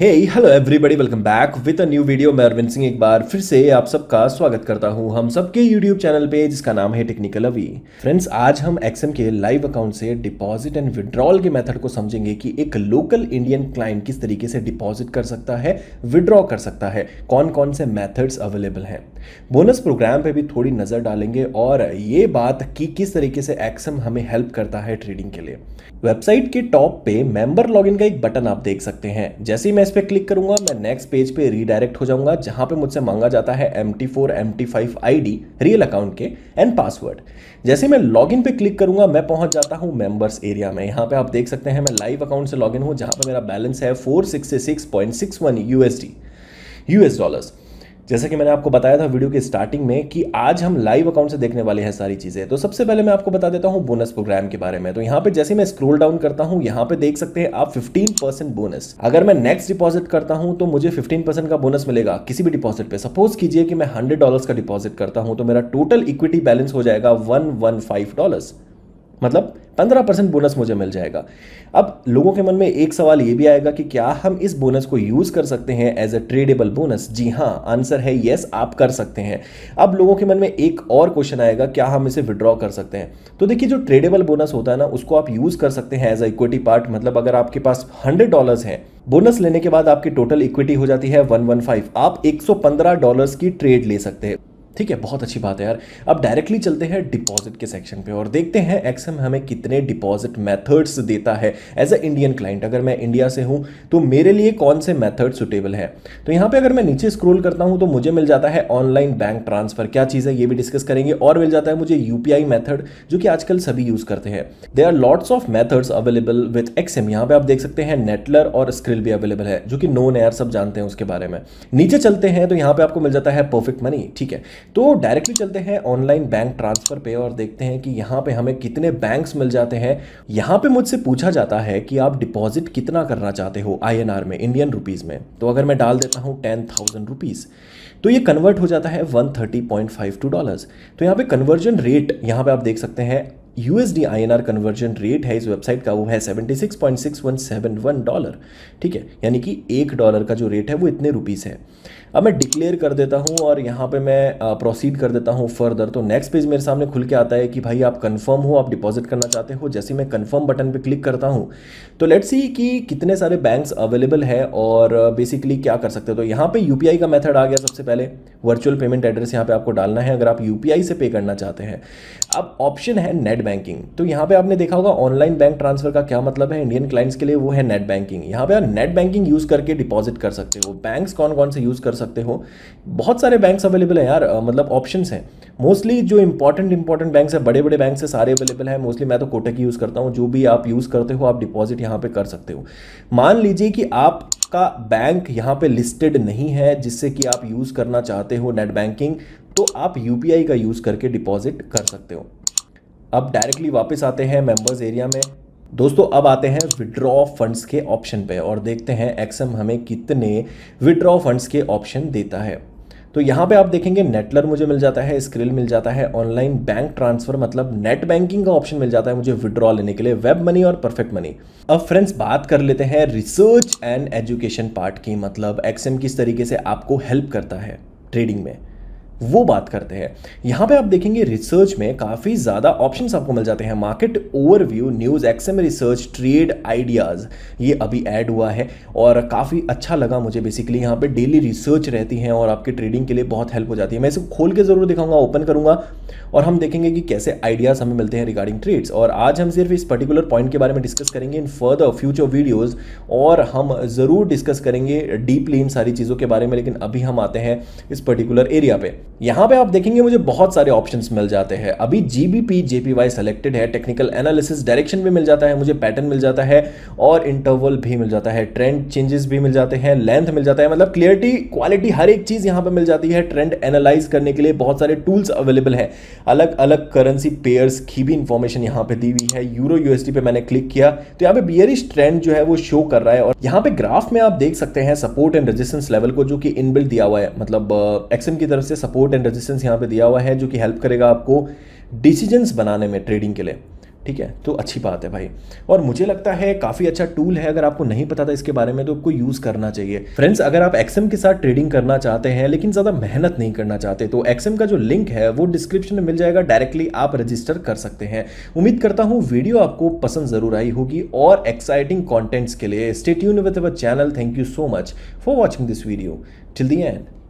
hey hello everybody welcome back with a new video मैं अरविंद सिंह एक बार फिर से आप सबका स्वागत करता हूं हम सबके यूट्यूब चैनल पे जिसका नाम है टेक्निकल अवी फ्रेंड्स आज हम एक्सएम के लाइव अकाउंट से डिपॉजिट एंड विड्रॉल के मेथड को समझेंगे कि एक लोकल इंडियन क्लाइंट किस तरीके से डिपॉजिट कर सकता है विड्रॉ कर सकता है कौन कौन से मैथड्स अवेलेबल हैं बोनस प्रोग्राम पे भी थोड़ी नज़र डालेंगे और ये बात कि किस तरीके से एक्सम हमें हेल्प करता है ट्रेडिंग के लिए वेबसाइट के टॉप पे मेंबर लॉगिन का एक बटन आप देख सकते हैं जैसे ही मैं इस पर क्लिक करूंगा मैं नेक्स्ट पेज पे रीडायरेक्ट हो जाऊंगा जहां पे मुझसे मांगा जाता है M T four M T five I D real account के एंड पासवर्ड जैसे मैं लॉगिन पे क्लिक करूंगा मैं पहुंच जाता हूं मेंबर्स एरिया में यहां पे आप देख सकते हैं मैं लाइव अकाउंट से लॉगिन हूं जहां पर मेरा बैलेंस है four sixty six point six one USD US dollars जैसा कि मैंने आपको बताया था वीडियो के स्टार्टिंग में कि आज हम लाइव अकाउंट से देखने वाले हैं सारी चीज़ें तो सबसे पहले मैं आपको बता देता हूँ बोनस प्रोग्राम के बारे में तो यहाँ पे जैसे मैं स्क्रोल डाउन करता हूँ यहाँ पे देख सकते हैं आप 15 परसेंट बोनस अगर मैं नेक्स्ट डिपॉजिट करता हूं तो मुझे फिफ्टीन परसेंट का बोनस मिलेगा किसी भी डिपॉजिट पे सपोज कीजिए कि मैं हंड्रेड डॉलर का डिपॉजिट करता हूं तो मेरा टोटल इक्विटी बैलेंस हो जाएगा वन वन फाइव मतलब 15 परसेंट बोनस मुझे मिल जाएगा अब लोगों के मन में एक सवाल ये भी आएगा कि क्या हम इस बोनस को यूज़ कर सकते हैं एज अ ट्रेडेबल बोनस जी हाँ आंसर है येस आप कर सकते हैं अब लोगों के मन में एक और क्वेश्चन आएगा क्या हम इसे विड्रॉ कर सकते हैं तो देखिए जो ट्रेडेबल बोनस होता है ना उसको आप यूज़ कर सकते हैं एज अ इक्विटी पार्ट मतलब अगर आपके पास हंड्रेड डॉलर्स हैं बोनस लेने के बाद आपकी टोटल इक्विटी हो जाती है 115 आप 115 डॉलर्स की ट्रेड ले सकते हैं ठीक है बहुत अच्छी बात है यार अब डायरेक्टली चलते हैं डिपॉजिट के सेक्शन पे और देखते हैं एक्सएम हमें कितने डिपॉजिट मेथड्स देता है एज अ इंडियन क्लाइंट अगर मैं इंडिया से हूं तो मेरे लिए कौन से मेथड सुटेबल है तो यहां पे अगर मैं नीचे स्क्रोल करता हूं तो मुझे मिल जाता है ऑनलाइन बैंक ट्रांसफर क्या चीज़ है ये भी डिस्कस करेंगे और मिल जाता है मुझे यूपीआई मैथड जो कि आजकल सभी यूज करते हैं they are lots of methods available with XM यहाँ पे आप देख सकते हैं नेटलर और स्क्रिल भी अवेलेबल है जो कि नोन एयर सब जानते हैं उसके बारे में नीचे चलते हैं तो यहाँ पे आपको मिल जाता है परफेक्ट मनी ठीक है तो डायरेक्टली चलते हैं ऑनलाइन बैंक ट्रांसफ़र पे और देखते हैं कि यहाँ पे हमें कितने बैंक्स मिल जाते हैं यहाँ पे मुझसे पूछा जाता है कि आप डिपॉजिट कितना करना चाहते हो आईएनआर में इंडियन रुपीज़ में तो अगर मैं डाल देता हूँ टेन थाउजेंड रुपीज़ तो ये कन्वर्ट हो जाता है one thirty point five two dollar तो यहाँ पर कन्वर्जन रेट यहाँ पर आप देख सकते हैं यू एस कन्वर्जन रेट है इस वेबसाइट का वो है वन डॉलर ठीक है यानी कि एक डॉलर का जो रेट है वो इतने रुपीस है अब मैं डिक्लेयर कर देता हूँ और यहाँ पे मैं प्रोसीड कर देता हूँ फर्दर तो नेक्स्ट पेज मेरे सामने खुल के आता है कि भाई आप कन्फर्म हो आप डिपॉजिट करना चाहते हो जैसे मैं कन्फर्म बटन पर क्लिक करता हूँ तो लेट्स सी कि कितने सारे बैंक्स अवेलेबल है और बेसिकली क्या कर सकते हो तो यहाँ पे यू का मेथड आ गया सबसे पहले वर्चुअल पेमेंट एड्रेस यहाँ पे आपको डालना है अगर आप यू से पे करना चाहते हैं अब ऑप्शन है नेट बैंकिंग तो यहाँ पे आपने देखा होगा ऑनलाइन बैंक ट्रांसफर का क्या मतलब है इंडियन क्लाइंट्स के लिए वो है नेट बैंकिंग यहाँ पे आप नेट बैंकिंग यूज करके डिपॉजिट कर सकते हो बैंक्स कौन कौन से यूज कर सकते हो बहुत सारे बैंक्स अवेलेबल है यार मतलब ऑप्शन है मोस्टली जो इंपॉर्टेंट इंपॉर्टेंट बैंक्स है बड़े बड़े बैंक है सारे अवेलेबल है मोस्टली मैं तो कोटक यूज करता हूँ जो भी आप यूज करते हो आप डिपॉजिट यहाँ पे कर सकते हो मान लीजिए कि आप का बैंक यहाँ पे लिस्टेड नहीं है जिससे कि आप यूज़ करना चाहते हो नेट बैंकिंग तो आप यूपीआई का यूज़ करके डिपॉजिट कर सकते हो अब डायरेक्टली वापस आते हैं मेंबर्स एरिया में दोस्तों अब आते हैं विड्रॉ फंड्स के ऑप्शन पे और देखते हैं एक्सएम हमें कितने विड्रॉ फंड्स के ऑप्शन देता है तो यहाँ पे आप देखेंगे नेटलर मुझे मिल जाता है स्क्रिल मिल जाता है ऑनलाइन बैंक ट्रांसफर मतलब नेट बैंकिंग का ऑप्शन मिल जाता है मुझे विड्रॉ लेने के लिए वेब मनी और परफेक्ट मनी अब फ्रेंड्स बात कर लेते हैं रिसर्च एंड एजुकेशन पार्ट की मतलब एक्सएम किस तरीके से आपको हेल्प करता है ट्रेडिंग में वो बात करते हैं यहाँ पे आप देखेंगे रिसर्च में काफ़ी ज़्यादा ऑप्शंस आपको मिल जाते हैं market overview news XM research trade ideas ये अभी ऐड हुआ है और काफ़ी अच्छा लगा मुझे बेसिकली यहाँ पे डेली रिसर्च रहती है और आपके ट्रेडिंग के लिए बहुत हेल्प हो जाती है मैं इसे खोल के ज़रूर दिखाऊंगा ओपन करूँगा और हम देखेंगे कि कैसे आइडियाज़ हमें मिलते हैं रिगार्डिंग ट्रेड्स और आज हम सिर्फ इस पर्टिकुलर पॉइंट के बारे में डिस्कस करेंगे इन फर्दर फ्यूचर वीडियोज़ और हम ज़रूर डिस्कस करेंगे डीपली इन सारी चीज़ों के बारे में लेकिन अभी हम आते हैं इस पर्टिकुलर एरिया पर यहां पे आप देखेंगे मुझे बहुत सारे ऑप्शंस मिल जाते हैं अभी जीबीपी जेपीवाई सेलेक्टेड है टेक्निकल एनालिसिस डायरेक्शन भी मिल जाता है मुझे पैटर्न मिल जाता है और इंटरवल भी मिल जाता है ट्रेंड चेंजेस भी मिल जाते हैं लेंथ मिल जाता है मतलब क्लियरिटी क्वालिटी हर एक चीज़ यहां पर मिल जाती है ट्रेंड एनालाइज करने के लिए बहुत सारे टूल्स अवेलेबल है अलग अलग करेंसी पेयर्स की भी इंफॉर्मेशन यहां पर दी हुई है यूरो यूएसडी पे मैंने क्लिक किया तो यहाँ पे बियरिश ट्रेंड जो है वो शो कर रहा है और यहाँ पे ग्राफ में आप देख सकते हैं सपोर्ट एंड रेजिस्टेंस लेवल को जो कि इनबिल्ट दिया हुआ है मतलब एक्सएम की तरफ से सपोर्ट सपोर्ट एंड रेजिस्टेंस यहाँ पे दिया हुआ है जो कि हेल्प करेगा आपको डिसीजंस बनाने में ट्रेडिंग के लिए ठीक है तो अच्छी बात है भाई और मुझे लगता है काफ़ी अच्छा टूल है अगर आपको नहीं पता था इसके बारे में तो आपको यूज़ करना चाहिए फ्रेंड्स अगर आप एक्सएम के साथ ट्रेडिंग करना चाहते हैं लेकिन ज़्यादा मेहनत नहीं करना चाहते तो एक्सएम का जो लिंक है वो डिस्क्रिप्शन में मिल जाएगा डायरेक्टली आप रजिस्टर कर सकते हैं उम्मीद करता हूँ वीडियो आपको पसंद ज़रूर आई होगी और एक्साइटिंग कॉन्टेंट्स के लिए stay tuned with channel thank you so much for watching this video till the and